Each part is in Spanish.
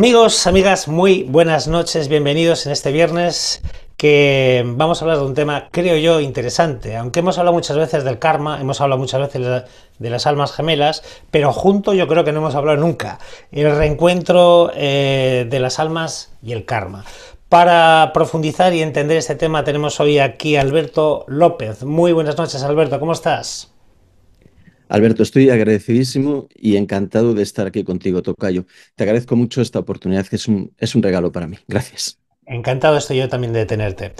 Amigos, amigas, muy buenas noches, bienvenidos en este viernes que vamos a hablar de un tema, creo yo, interesante. Aunque hemos hablado muchas veces del karma, hemos hablado muchas veces de las almas gemelas, pero junto yo creo que no hemos hablado nunca. El reencuentro eh, de las almas y el karma. Para profundizar y entender este tema tenemos hoy aquí a Alberto López. Muy buenas noches, Alberto, ¿cómo estás? Alberto, estoy agradecidísimo y encantado de estar aquí contigo, Tocayo. Te agradezco mucho esta oportunidad, que es un, regalo para mí. Gracias. Encantado estoy yo también de tenerte.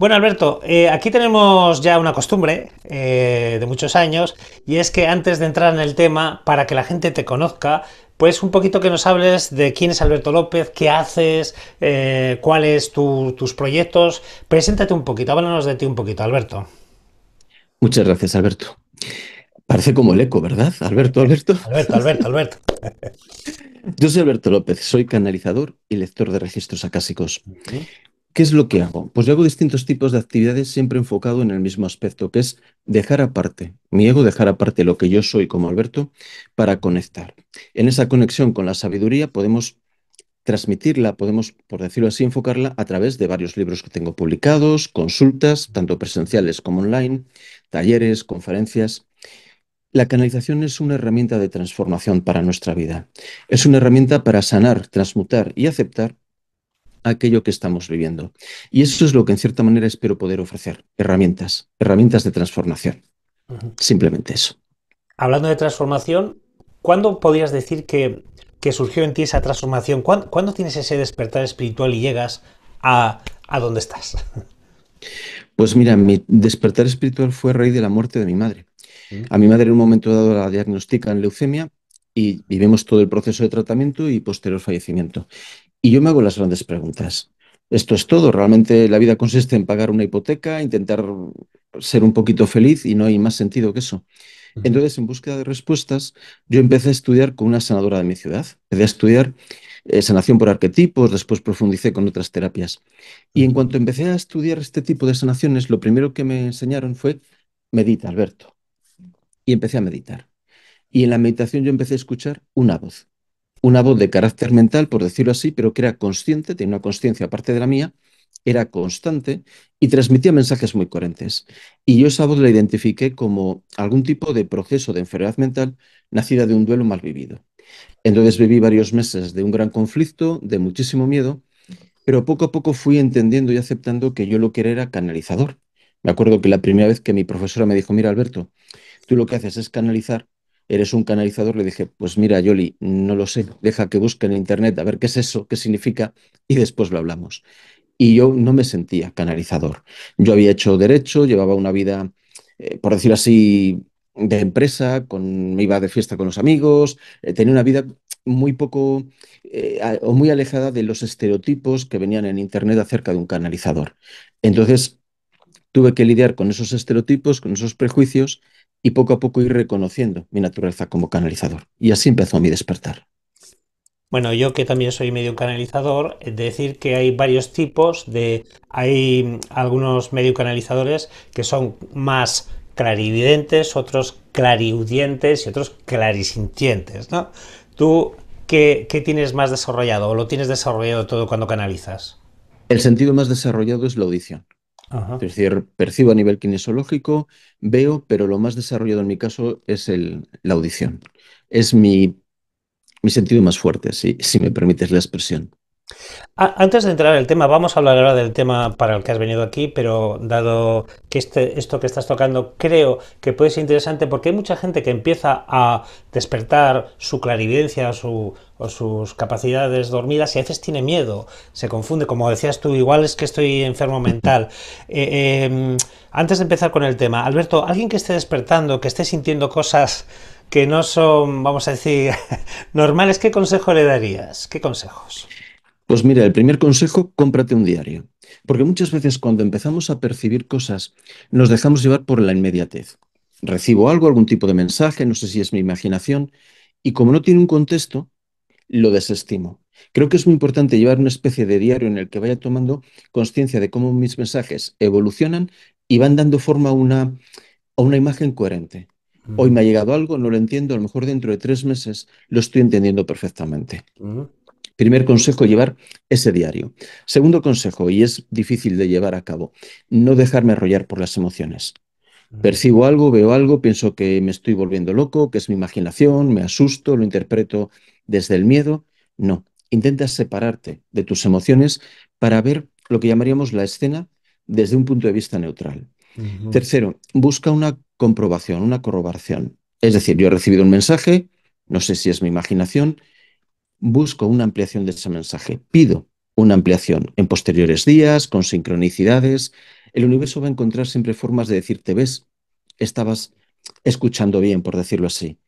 Bueno, Alberto, eh, aquí tenemos ya una costumbre eh, de muchos años y es que antes de entrar en el tema, para que la gente te conozca, pues un poquito que nos hables de quién es Alberto López, qué haces, eh, cuáles tus proyectos. Preséntate un poquito, háblanos de ti un poquito, Alberto. Muchas gracias, Alberto. Parece como el eco, ¿verdad? Alberto, Alberto. Alberto, Alberto, Alberto. Yo soy Alberto López, soy canalizador y lector de registros acásicos. ¿Qué es lo que hago? Pues yo hago distintos tipos de actividades siempre enfocado en el mismo aspecto, que es dejar aparte mi ego, dejar aparte lo que yo soy como Alberto, para conectar. En esa conexión con la sabiduría podemos transmitirla, podemos, por decirlo así, enfocarla a través de varios libros que tengo publicados, consultas, tanto presenciales como online, talleres, conferencias. La canalización es una herramienta de transformación para nuestra vida. Es una herramienta para sanar, transmutar y aceptar aquello que estamos viviendo. Y eso es lo que en cierta manera espero poder ofrecer, herramientas, herramientas de transformación. Simplemente eso. Hablando de transformación, ¿cuándo podrías decir que, que surgió en ti esa transformación? ¿Cuándo, tienes ese despertar espiritual y llegas a, a donde estás? Pues mira, mi despertar espiritual fue a raíz de la muerte de mi madre. A mi madre en un momento dado la diagnostican leucemia y vivimos todo el proceso de tratamiento y posterior fallecimiento. Y yo me hago las grandes preguntas. Esto es todo. Realmente la vida consiste en pagar una hipoteca, intentar ser un poquito feliz y no hay más sentido que eso. Entonces, en búsqueda de respuestas, yo empecé a estudiar con una sanadora de mi ciudad. Empecé a estudiar eh, sanación por arquetipos, después profundicé con otras terapias. Y en cuanto empecé a estudiar este tipo de sanaciones, lo primero que me enseñaron fue, medita, Alberto y empecé a meditar. Y en la meditación yo empecé a escuchar una voz, una voz de carácter mental, por decirlo así, pero que era consciente, tenía una conciencia aparte de la mía, era constante y transmitía mensajes muy coherentes. Y yo esa voz la identifiqué como algún tipo de proceso de enfermedad mental nacida de un duelo mal vivido. Entonces viví varios meses de un gran conflicto, de muchísimo miedo, pero poco a poco fui entendiendo y aceptando que yo lo que era era canalizador. Me acuerdo que la primera vez que mi profesora me dijo, mira Alberto, tú lo que haces es canalizar, eres un canalizador, le dije, pues mira, Yoli, no lo sé, deja que busque en internet a ver qué es eso, qué significa, y después lo hablamos. Y yo no me sentía canalizador. Yo había hecho derecho, llevaba una vida, eh, por decir así, de empresa, con, me iba de fiesta con los amigos, eh, tenía una vida muy poco eh, o muy alejada de los estereotipos que venían en Internet acerca de un canalizador. Entonces, tuve que lidiar con esos estereotipos, con esos prejuicios y poco a poco ir reconociendo mi naturaleza como canalizador. Y así empezó mi despertar. Bueno, yo que también soy medio canalizador, es decir que hay varios tipos de... Hay algunos medio canalizadores que son más clarividentes, otros clariudientes y otros clarisintientes, ¿no? ¿Tú qué, qué tienes más desarrollado o lo tienes desarrollado todo cuando canalizas? El sentido más desarrollado es la audición. Es decir, percibo a nivel kinesiológico, veo, pero lo más desarrollado en mi caso es el, la audición. Es mi, sentido más fuerte, si me permites la expresión. Antes de entrar en el tema, vamos a hablar ahora del tema para el que has venido aquí, pero dado que este, esto que estás tocando creo que puede ser interesante porque hay mucha gente que empieza a despertar su clarividencia o sus capacidades dormidas y a veces tiene miedo, se confunde, como decías tú, igual es que estoy enfermo mental. Eh, em, antes de empezar con el tema, Alberto, alguien que esté despertando, que esté sintiendo cosas que no son, vamos a decir, normales, ¿qué consejo le darías? ¿Qué consejos? Pues mira, el primer consejo, cómprate un diario. Porque muchas veces cuando empezamos a percibir cosas, nos dejamos llevar por la inmediatez. Recibo algo, algún tipo de mensaje, no sé si es mi imaginación, y como no tiene un contexto, lo desestimo. Creo que es muy importante llevar una especie de diario en el que vaya tomando conciencia de cómo mis mensajes evolucionan y van dando forma a una, a una imagen coherente. Hoy me ha mm. llegado algo, no lo entiendo, a lo mejor dentro de tres meses lo estoy entendiendo perfectamente. Mm. Primer consejo, llevar ese diario. Segundo consejo, y es difícil de llevar a cabo, no dejarme arrollar por las emociones. Percibo algo, veo algo, pienso que me estoy volviendo loco, que es mi imaginación, me asusto, lo interpreto desde el miedo. No, intenta separarte de tus emociones para ver lo que llamaríamos la escena desde un punto de vista neutral. Tercero, busca una comprobación, una corroboración. Es decir, yo he recibido un mensaje, no sé si es mi imaginación, busco una ampliación de ese mensaje, pido una ampliación en posteriores días, con sincronicidades. El universo va a encontrar siempre formas de decirte, ves, estabas escuchando bien, por decirlo así.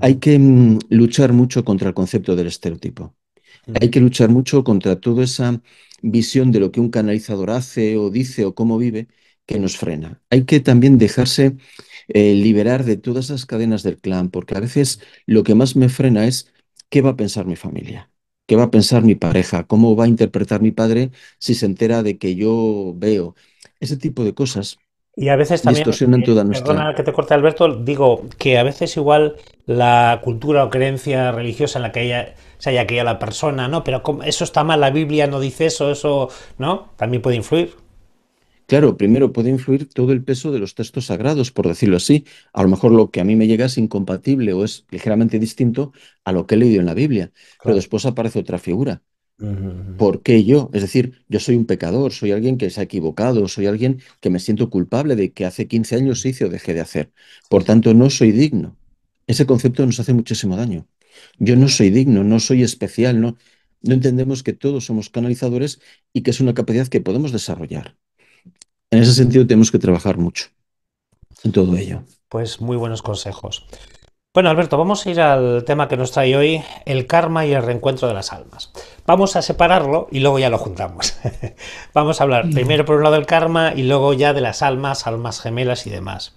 Hay que mm, luchar mucho contra el concepto del estereotipo. Hay que luchar mucho contra toda esa visión de lo que un canalizador hace o dice o cómo vive que nos frena. Hay que también dejarse eh, liberar de todas las cadenas del clan, porque a veces lo que más me frena es ¿Qué va a pensar mi familia? ¿Qué va a pensar mi pareja? ¿Cómo va a interpretar mi padre si se entera de que yo veo? Ese tipo de cosas y a veces también, distorsionan toda eh, nuestra... Perdona que te corte Alberto, digo que a veces igual la cultura o creencia religiosa en la que haya, se haya la persona, ¿no? Pero eso está mal, la Biblia no dice eso, eso, ¿no? También puede influir. Claro, primero puede influir todo el peso de los textos sagrados, por decirlo así. A lo mejor lo que a mí me llega es incompatible o es ligeramente distinto a lo que he leído en la Biblia, pero después aparece otra figura. ¿Por qué yo? Es decir, yo soy un pecador, soy alguien que se ha equivocado, soy alguien que me siento culpable de que hace 15 años hice o dejé de hacer. Por tanto, no soy digno. Ese concepto nos hace muchísimo daño. Yo no soy digno, no soy especial, no, no entendemos que todos somos canalizadores y que es una capacidad que podemos desarrollar en ese sentido tenemos que trabajar mucho en todo ello. Pues muy buenos consejos. Bueno, Alberto, vamos a ir al tema que nos trae hoy, el karma y el reencuentro de las almas. Vamos a separarlo y luego ya lo juntamos. vamos a hablar mm. primero por un lado del karma y luego ya de las almas, almas gemelas y demás.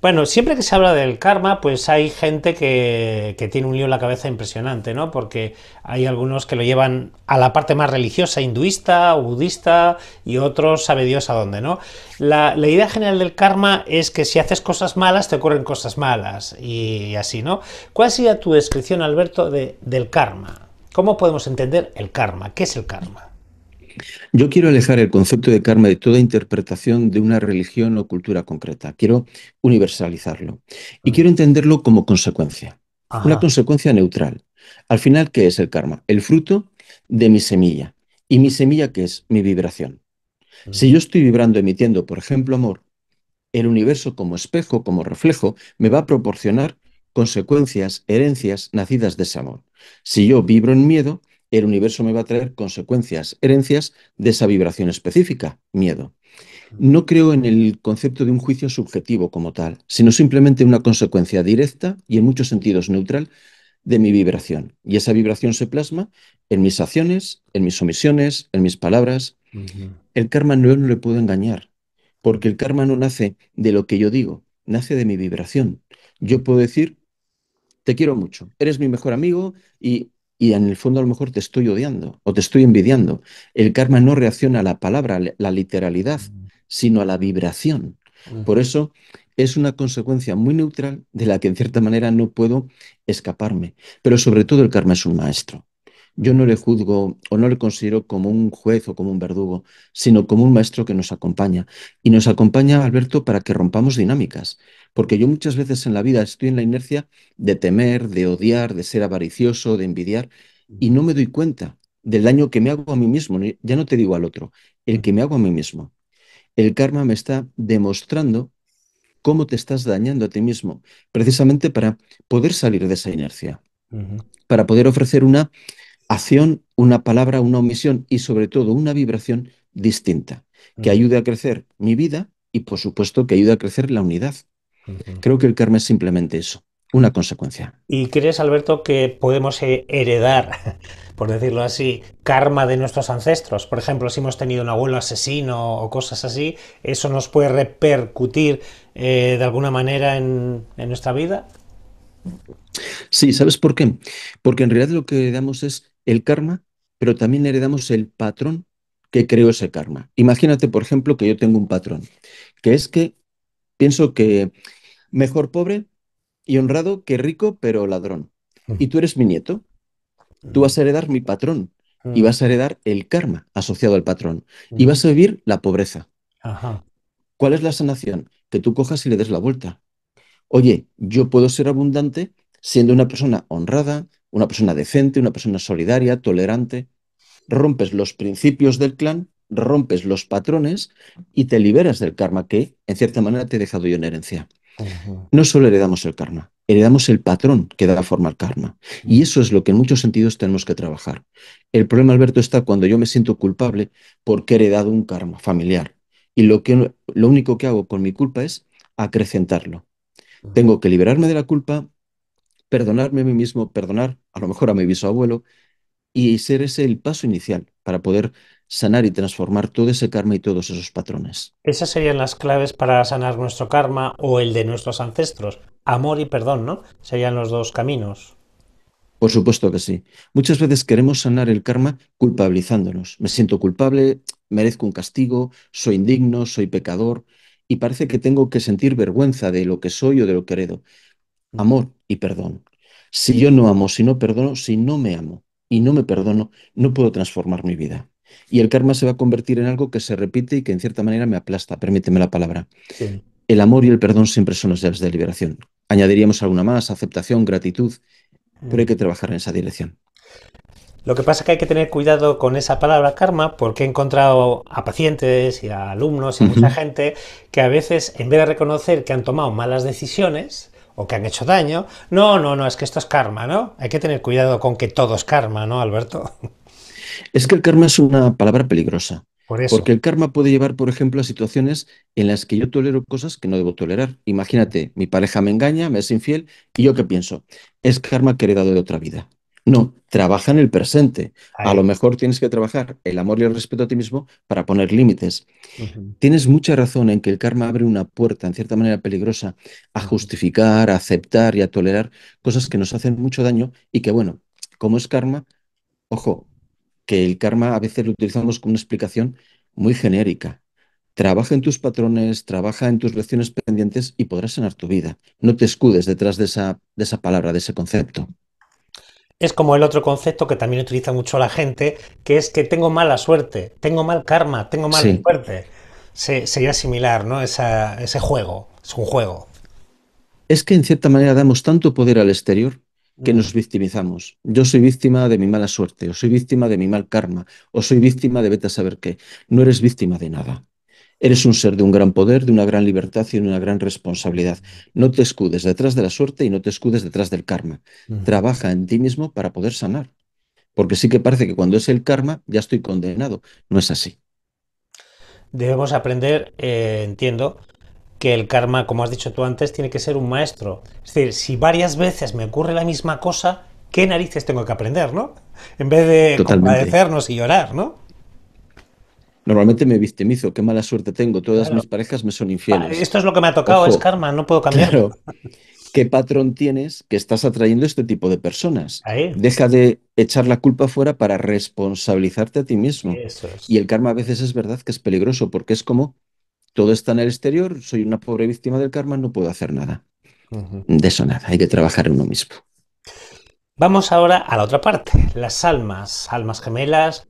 Bueno, siempre que se habla del karma, pues hay gente que, tiene un lío en la cabeza impresionante, ¿no? Porque hay algunos que lo llevan a la parte más religiosa, hinduista, budista, y otros sabe Dios a dónde, ¿no? La, idea general del karma es que si haces cosas malas, te ocurren cosas malas, y, así, ¿no? ¿Cuál sería tu descripción, Alberto, del karma? ¿Cómo podemos entender el karma? ¿Qué es el karma? Yo quiero alejar el concepto de karma de toda interpretación de una religión o cultura concreta. Quiero universalizarlo y quiero entenderlo como consecuencia, una consecuencia neutral. Al final, ¿qué es el karma? El fruto de mi semilla. ¿Y mi semilla qué es? Mi vibración. Mm. Si yo estoy vibrando, emitiendo, por ejemplo, amor, el universo como espejo, como reflejo, me va a proporcionar consecuencias, herencias nacidas de ese amor. Si yo vibro en miedo, el universo me va a traer consecuencias, herencias de esa vibración específica, miedo. No creo en el concepto de un juicio subjetivo como tal, sino simplemente una consecuencia directa y en muchos sentidos neutral de mi vibración. Y esa vibración se plasma en mis acciones, en mis omisiones, en mis palabras. El karma no le puedo engañar, porque el karma no nace de lo que yo digo, nace de mi vibración. Yo puedo decir, te quiero mucho, eres mi mejor amigo y y en el fondo a lo mejor te estoy odiando o te estoy envidiando. El karma no reacciona a la palabra, la literalidad, sino a la vibración. Por eso es una consecuencia muy neutral de la que en cierta manera no puedo escaparme. Pero sobre todo el karma es un maestro. Yo no le juzgo o no le considero como un juez o como un verdugo, sino como un maestro que nos acompaña. Y nos acompaña, Alberto, para que rompamos dinámicas. Porque yo muchas veces en la vida estoy en la inercia de temer, de odiar, de ser avaricioso, de envidiar, y no me doy cuenta del daño que me hago a mí mismo. Ya no te digo al otro, el que me hago a mí mismo. El karma me está demostrando cómo te estás dañando a ti mismo, precisamente para poder salir de esa inercia, para poder ofrecer una acción, una palabra, una omisión y sobre todo una vibración distinta, que ayude a crecer mi vida y por supuesto que ayude a crecer la unidad. Creo que el karma es simplemente eso, una consecuencia. ¿Y crees, Alberto, que podemos eh, heredar, por decirlo así, karma de nuestros ancestros? Por ejemplo, si hemos tenido un abuelo asesino o cosas así, ¿eso nos puede repercutir eh, de alguna manera en, en nuestra vida? Sí, ¿sabes por qué? Porque en realidad lo que damos es el karma, pero también heredamos el patrón que creó ese karma. Imagínate, por ejemplo, que yo tengo un patrón, que es que pienso que mejor pobre y honrado que rico, pero ladrón. Mm. Y tú eres mi nieto. Tú vas a heredar mi patrón y mm. vas a heredar el karma asociado al patrón y mm. vas a vivir la pobreza. ¿Cuál es la sanación? Que tú cojas y le des la vuelta. Oye, yo puedo ser abundante siendo una persona honrada, una persona decente, una persona solidaria, tolerante. Rompes los principios del clan, rompes los patrones y te liberas del karma que, en cierta manera, te he dejado yo en herencia. No solo heredamos el karma, heredamos el patrón que da forma al karma. Y eso es lo que en muchos sentidos tenemos que trabajar. El problema, Alberto, está cuando yo me siento culpable porque he heredado un karma familiar. Y lo, que, lo único que hago con mi culpa es acrecentarlo. Tengo que liberarme de la culpa perdonarme a mí mismo, perdonar a lo mejor a mi bisabuelo y ser ese el paso inicial para poder sanar y transformar todo ese karma y todos esos patrones. Esas serían las claves para sanar nuestro karma o el de nuestros ancestros. Amor y perdón, ¿no? Serían los dos caminos. Por supuesto que sí. Muchas veces queremos sanar el karma culpabilizándonos. Me siento culpable, merezco un castigo, soy indigno, soy pecador y parece que tengo que sentir vergüenza de lo que soy o de lo que heredo amor y perdón. Si yo no amo, si no perdono, si no me amo y no me perdono, no puedo transformar mi vida. Y el karma se va a convertir en algo que se repite y que en cierta manera me aplasta, permíteme la palabra. El amor y el perdón siempre son las llaves de liberación. Añadiríamos alguna más, aceptación, gratitud, pero hay que mm. trabajar en esa dirección. Lo que pasa es que hay que tener cuidado con esa palabra karma porque he encontrado a pacientes y a alumnos y mucha gente que a veces en vez de reconocer que han tomado malas decisiones, o que han hecho daño. No, no, no, es que esto es karma, ¿no? Hay que tener cuidado con que todo es karma, ¿no, Alberto? Es que el karma es una palabra peligrosa. Porque el karma puede llevar, por ejemplo, a situaciones en las que yo tolero cosas que no debo tolerar. Imagínate, mi pareja me engaña, me es infiel, y yo qué pienso, es karma que he heredado de otra vida. No, trabaja en el presente. A lo mejor tienes que trabajar el amor y el respeto a ti mismo para poner límites. Tienes mucha razón en que el karma abre una puerta, en cierta manera peligrosa, a justificar, a aceptar y a tolerar cosas que nos hacen mucho daño y que, bueno, como es karma, ojo, que el karma a veces lo utilizamos como una explicación muy genérica. Trabaja en tus patrones, trabaja en tus lecciones pendientes y podrás sanar tu vida. No te escudes detrás de de esa palabra, de ese concepto. Es como el otro concepto que también utiliza mucho la gente, que es que tengo mala suerte, tengo mal karma, tengo mala suerte. Se, sería similar, ¿no? Esa, ese juego, es un juego. Es que en cierta manera damos tanto poder al exterior que nos victimizamos. Yo soy víctima de mi mala suerte, o soy víctima de mi mal karma, o soy víctima de vete a saber qué. No eres víctima de nada. Eres un ser de un gran poder, de una gran libertad y de una gran responsabilidad. No te escudes detrás de la suerte y no te escudes detrás del karma. Mm. Trabaja en ti mismo para poder sanar. Porque sí que parece que cuando es el karma ya estoy condenado. No es así. Debemos aprender, eh, entiendo, que el karma, como has dicho tú antes, tiene que ser un maestro. Es decir, si varias veces me ocurre la misma cosa, ¿qué narices tengo que aprender, no? En vez de compadecernos y llorar, ¿no? Normalmente me victimizo, qué mala suerte tengo, todas mis parejas me son infieles. Esto es lo que me ha tocado, es karma, no puedo cambiarlo. ¿Qué patrón tienes que estás atrayendo este tipo de personas? Deja de echar la culpa fuera para responsabilizarte a ti mismo. Y el karma a veces es verdad que es peligroso porque es como todo está en el exterior, soy una pobre víctima del karma, no puedo hacer nada. De eso nada, hay que trabajar en uno mismo. Vamos ahora a la otra parte, las almas, almas gemelas.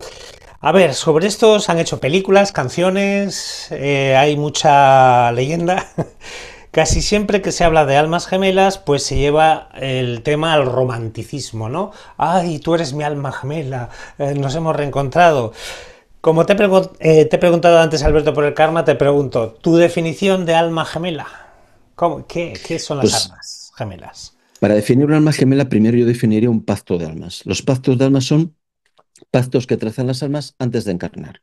A ver, sobre esto se han hecho películas, canciones, eh, hay mucha leyenda. Casi siempre que se habla de almas gemelas, pues se lleva el tema al romanticismo, ¿no? ¡Ay, tú eres mi alma gemela! Eh, nos hemos reencontrado. Como eh, te, he preguntado antes, Alberto, por el karma, te pregunto, ¿tu definición de alma gemela? ¿Cómo, qué, son las pues almas gemelas? Para definir una alma gemela, primero yo definiría un pacto de almas. Los pactos de almas son pactos que trazan las almas antes de encarnar.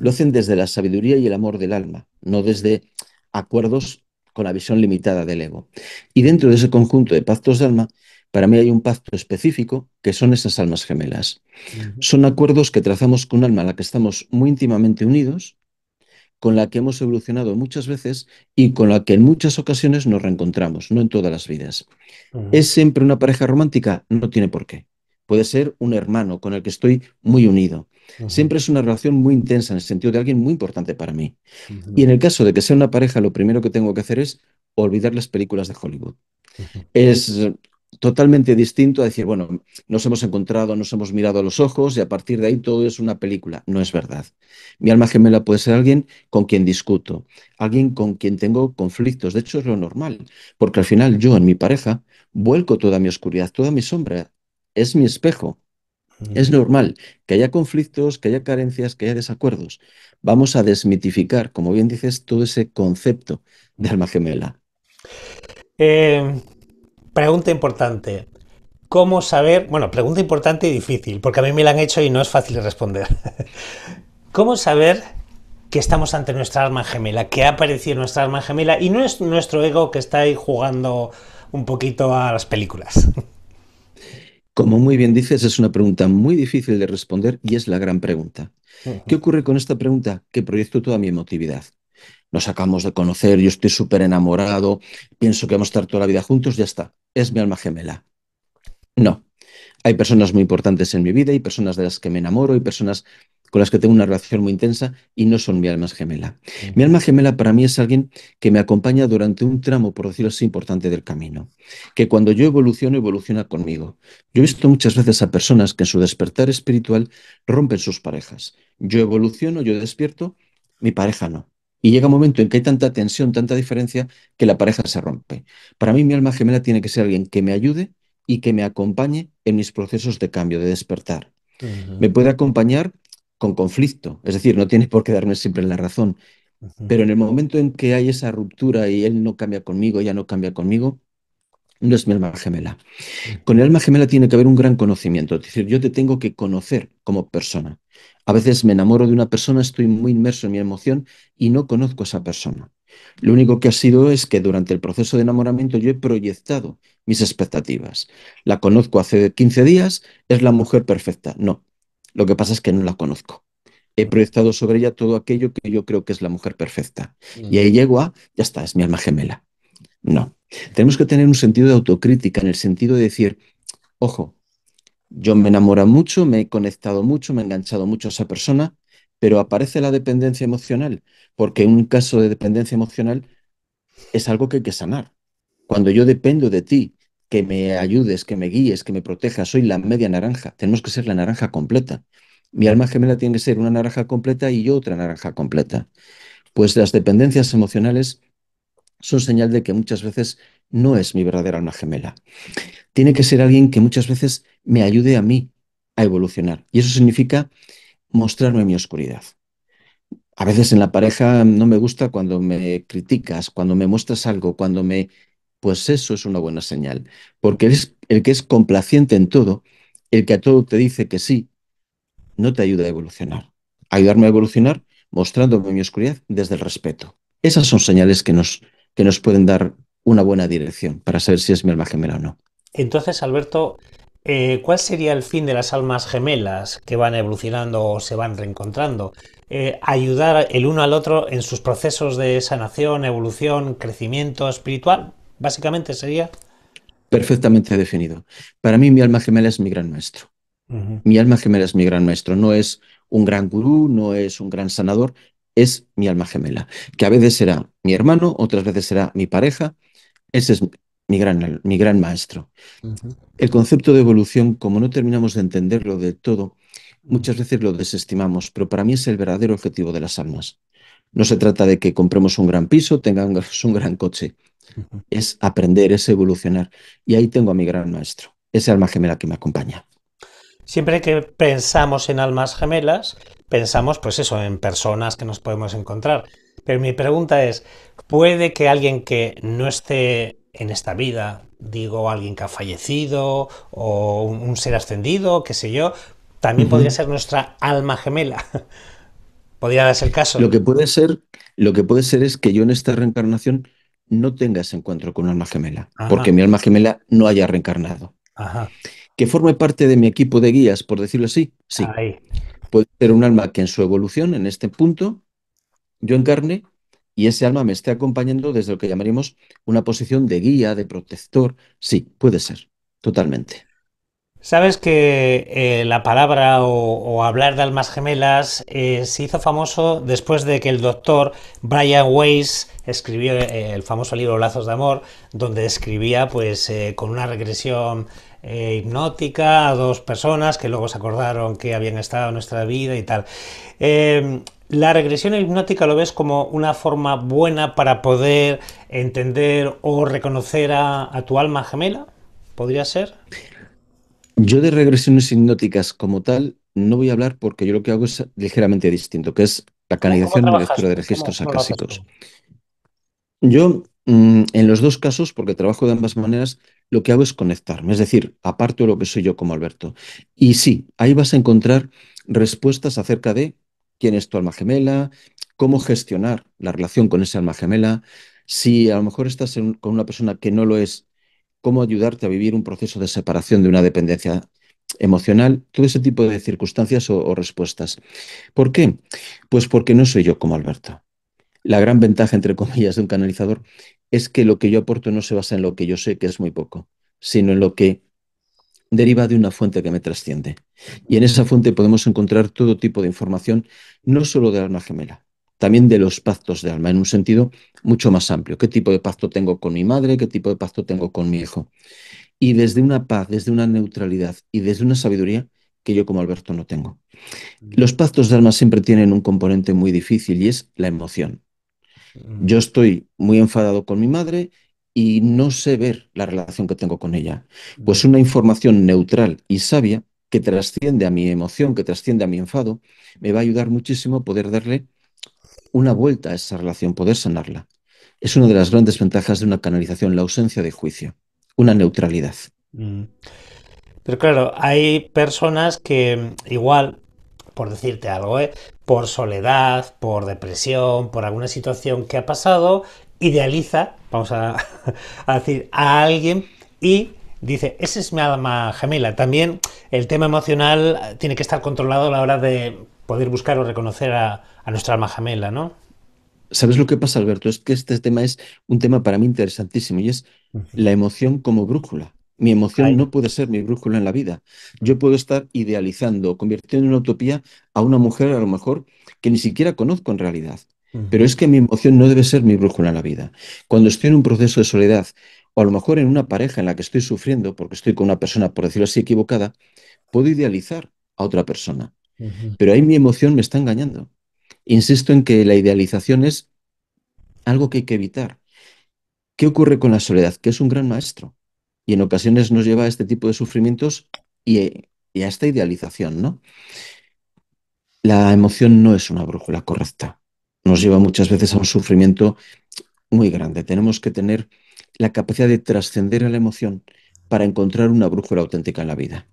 Lo hacen desde la sabiduría y el amor del alma, no desde acuerdos con la visión limitada del ego. Y dentro de ese conjunto de pactos de alma, para mí hay un pacto específico que son esas almas gemelas. Son acuerdos que trazamos con un alma a la que estamos muy íntimamente unidos, con la que hemos evolucionado muchas veces y con la que en muchas ocasiones nos reencontramos, no en todas las vidas. ¿Es siempre una pareja romántica? No tiene por qué puede ser un hermano con el que estoy muy unido. Siempre es una relación muy intensa en el sentido de alguien muy importante para mí. Y en el caso de que sea una pareja, lo primero que tengo que hacer es olvidar las películas de Hollywood. Es totalmente distinto a decir, bueno, nos hemos encontrado, nos hemos mirado a los ojos y a partir de ahí todo es una película. No es verdad. Mi alma gemela puede ser alguien con quien discuto, alguien con quien tengo conflictos. De hecho, es lo normal, porque al final yo en mi pareja vuelco toda mi oscuridad, toda mi sombra es mi espejo. Es normal que haya conflictos, que haya carencias, que haya desacuerdos. Vamos a desmitificar, como bien dices, todo ese concepto de alma gemela. Eh, pregunta importante. ¿Cómo saber? Bueno, pregunta importante y difícil, porque a mí me la han hecho y no es fácil responder. ¿Cómo saber que estamos ante nuestra alma gemela, que ha aparecido nuestra alma gemela y no es nuestro ego que está ahí jugando un poquito a las películas? Como muy bien dices, es una pregunta muy difícil de responder y es la gran pregunta. ¿Qué ocurre con esta pregunta? Que proyecto toda mi emotividad. Nos acabamos de conocer, yo estoy súper enamorado, pienso que vamos a estar toda la vida juntos, ya está, es mi alma gemela. No. Hay personas muy importantes en mi vida, y personas de las que me enamoro, y personas con las que tengo una relación muy intensa y no son mi alma gemela. Mi alma gemela para mí es alguien que me acompaña durante un tramo, por decirlo así, importante del camino, que cuando yo evoluciono, evoluciona conmigo. Yo he visto muchas veces a personas que en su despertar espiritual rompen sus parejas. Yo evoluciono, yo despierto, mi pareja no. Y llega un momento en que hay tanta tensión, tanta diferencia, que la pareja se rompe. Para mí, mi alma gemela tiene que ser alguien que me ayude y que me acompañe en mis procesos de cambio, de despertar. Me puede acompañar con conflicto. Es decir, no tienes por qué darme siempre la razón. Pero en el momento en que hay esa ruptura y él no cambia conmigo, ya no cambia conmigo, no es mi alma gemela. Con el alma gemela tiene que haber un gran conocimiento. Es decir, yo te tengo que conocer como persona. A veces me enamoro de una persona, estoy muy inmerso en mi emoción y no conozco a esa persona. Lo único que ha sido es que durante el proceso de enamoramiento yo he proyectado mis expectativas. La conozco hace 15 días, es la mujer perfecta. No, lo que pasa es que no la conozco. He proyectado sobre ella todo aquello que yo creo que es la mujer perfecta. Y ahí llego a, ya está, es mi alma gemela. No. Tenemos que tener un sentido de autocrítica, en el sentido de decir, ojo, yo me enamoro mucho, me he conectado mucho, me he enganchado mucho a esa persona, pero aparece la dependencia emocional, porque un caso de dependencia emocional es algo que hay que sanar. Cuando yo dependo de ti que me ayudes, que me guíes, que me protejas. Soy la media naranja. Tenemos que ser la naranja completa. Mi alma gemela tiene que ser una naranja completa y yo otra naranja completa. Pues las dependencias emocionales son señal de que muchas veces no es mi verdadera alma gemela. Tiene que ser alguien que muchas veces me ayude a mí a evolucionar. Y eso significa mostrarme mi oscuridad. A veces en la pareja no me gusta cuando me criticas, cuando me muestras algo, cuando me pues eso es una buena señal, porque es el que es complaciente en todo, el que a todo te dice que sí, no te ayuda a evolucionar. Ayudarme a evolucionar mostrándome mi oscuridad desde el respeto. Esas son señales que nos, que nos pueden dar una buena dirección para saber si es mi alma gemela o no. Entonces, Alberto, eh, ¿cuál sería el fin de las almas gemelas que van evolucionando o se van reencontrando? Eh, ayudar el uno al otro en sus procesos de sanación, evolución, crecimiento espiritual. Básicamente sería... Perfectamente definido. Para mí mi alma gemela es mi gran maestro. Mi alma gemela es mi gran maestro. No es un gran gurú, no es un gran sanador, es mi alma gemela, que a veces será mi hermano, otras veces será mi pareja. Ese es mi gran, mi gran maestro. El concepto de evolución, como no terminamos de entenderlo del todo, muchas veces lo desestimamos, pero para mí es el verdadero objetivo de las almas. No se trata de que compremos un gran piso, tengamos un gran coche. Es aprender, es evolucionar. Y ahí tengo a mi gran maestro, ese alma gemela que me acompaña. Siempre que pensamos en almas gemelas, pensamos, pues eso, en personas que nos podemos encontrar. Pero mi pregunta es, ¿puede que alguien que no esté en esta vida, digo, alguien que ha fallecido o un, ser ascendido, qué sé yo, también podría ser nuestra alma gemela? Podría ser el caso. Lo que puede ser, lo que puede ser es que yo en esta reencarnación no tenga ese encuentro con un alma gemela, porque mi alma gemela no haya reencarnado. Que forme parte de mi equipo de guías, por decirlo así, sí. Puede ser un alma que en su evolución, en este punto, yo encarne y ese alma me esté acompañando desde lo que llamaríamos una posición de guía, de protector. Sí, puede ser, totalmente. Sabes que eh, la palabra o, hablar de almas gemelas eh, se hizo famoso después de que el doctor Brian Weiss escribió eh, el famoso libro Lazos de Amor, donde escribía pues con una regresión hipnótica a dos personas que luego se acordaron que habían estado en nuestra vida y tal. La regresión hipnótica lo ves como una forma buena para poder entender o reconocer a, a tu alma gemela, ¿podría ser? Yo de regresiones hipnóticas como tal no voy a hablar porque yo lo que hago es ligeramente distinto, que es la canalización de la lectura de registros acásicos. Yo, mm, en los dos casos, porque trabajo de ambas maneras, lo que hago es conectarme, es decir, aparto lo que soy yo como Alberto. Y sí, ahí vas a encontrar respuestas acerca de quién es tu alma gemela, cómo gestionar la relación con ese alma gemela, si a lo mejor estás con una persona que no lo es cómo ayudarte a vivir un proceso de separación de una dependencia emocional, todo ese tipo de circunstancias o, respuestas. ¿Por qué? Pues porque no soy yo como Alberto. La gran ventaja, entre comillas, de un canalizador es que lo que yo aporto no se basa en lo que yo sé, que es muy poco, sino en lo que deriva de una fuente que me trasciende. Y en esa fuente podemos encontrar todo tipo de información, no solo de la alma gemela, también de los pactos de alma, en un sentido mucho más amplio. ¿Qué tipo de pacto tengo con mi madre? ¿Qué tipo de pacto tengo con mi hijo? Y desde una paz, desde una neutralidad y desde una sabiduría que yo como Alberto no tengo. Los pactos de alma siempre tienen un componente muy difícil y es la emoción. Yo estoy muy enfadado con mi madre y no sé ver la relación que tengo con ella. Pues una información neutral y sabia que trasciende a mi emoción, que trasciende a mi enfado, me va a ayudar muchísimo a poder darle una vuelta a esa relación, poder sanarla. Es una de las grandes ventajas de una canalización, la ausencia de juicio, una neutralidad. Mm. Pero claro, hay personas que igual, por decirte algo, ¿eh? por soledad, por depresión, por alguna situación que ha pasado, idealiza, vamos a, decir, a alguien y dice, ese es mi alma gemela. También el tema emocional tiene que estar controlado a la hora de poder buscar o reconocer a, nuestra majamela, ¿no? ¿Sabes lo que pasa, Alberto? Es que este tema es un tema para mí interesantísimo y es la emoción como brújula. Mi emoción no puede ser mi brújula en la vida. Yo puedo estar idealizando, convirtiendo en una utopía a una mujer a lo mejor que ni siquiera conozco en realidad. Pero es que mi emoción no debe ser mi brújula en la vida. Cuando estoy en un proceso de soledad o a lo mejor en una pareja en la que estoy sufriendo porque estoy con una persona, por decirlo así, equivocada, puedo idealizar a otra persona. Pero ahí mi emoción me está engañando. Insisto en que la idealización es algo que hay que evitar. ¿Qué ocurre con la soledad? Que es un gran maestro y en ocasiones nos lleva a este tipo de sufrimientos y, a esta idealización, ¿no? La emoción no es una brújula correcta. Nos lleva muchas veces a un sufrimiento muy grande. Tenemos que tener la capacidad de trascender a la emoción para encontrar una brújula auténtica en la vida.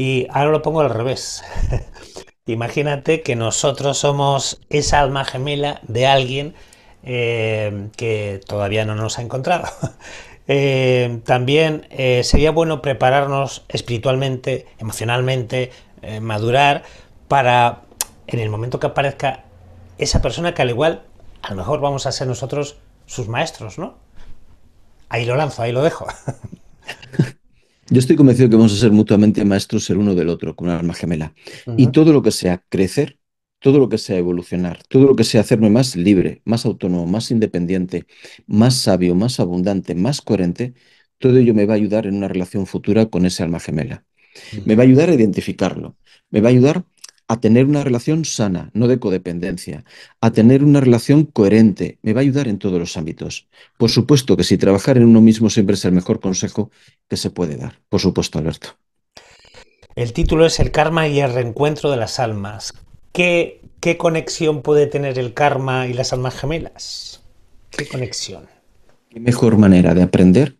Y ahora lo pongo al revés. Imagínate que nosotros somos esa alma gemela de alguien eh, que todavía no nos ha encontrado. Eh, también eh, sería bueno prepararnos espiritualmente, emocionalmente, madurar para en el momento que aparezca esa persona que al igual a lo mejor vamos a ser nosotros sus maestros, ¿no? Ahí lo lanzo, ahí lo dejo. Yo estoy convencido que vamos a ser mutuamente maestros el uno del otro, con una alma gemela. Y todo lo que sea crecer, todo lo que sea evolucionar, todo lo que sea hacerme más libre, más autónomo, más independiente, más sabio, más abundante, más coherente, todo ello me va a ayudar en una relación futura con ese alma gemela. Me va a ayudar a identificarlo, me va a ayudar a tener una relación sana, no de codependencia, a tener una relación coherente. Me va a ayudar en todos los ámbitos. Por supuesto que si trabajar en uno mismo siempre es el mejor consejo que se puede dar. Por supuesto, Alberto. El título es El karma y el reencuentro de las almas. ¿Qué, qué conexión puede tener el karma y las almas gemelas? ¿Qué conexión? ¿Qué mejor manera de aprender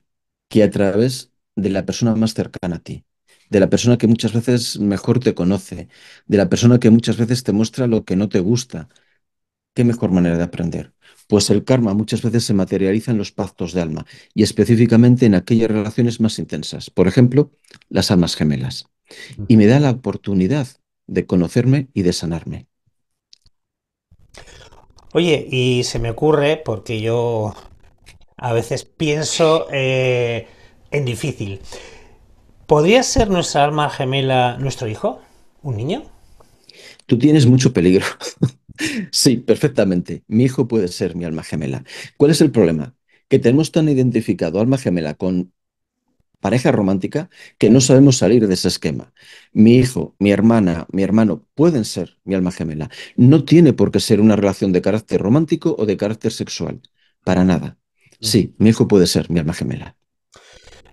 que a través de la persona más cercana a ti? de la persona que muchas veces mejor te conoce, de la persona que muchas veces te muestra lo que no te gusta. ¿Qué mejor manera de aprender? Pues el karma muchas veces se materializa en los pactos de alma y específicamente en aquellas relaciones más intensas, por ejemplo, las almas gemelas. Y me da la oportunidad de conocerme y de sanarme. Oye, y se me ocurre, porque yo a veces pienso eh, en difícil, ¿Podría ser nuestra alma gemela nuestro hijo? ¿Un niño? Tú tienes mucho peligro. sí, perfectamente. Mi hijo puede ser mi alma gemela. ¿Cuál es el problema? Que tenemos tan identificado alma gemela con pareja romántica que no sabemos salir de ese esquema. Mi hijo, mi hermana, mi hermano pueden ser mi alma gemela. No tiene por qué ser una relación de carácter romántico o de carácter sexual. Para nada. Mm. Sí, mi hijo puede ser mi alma gemela.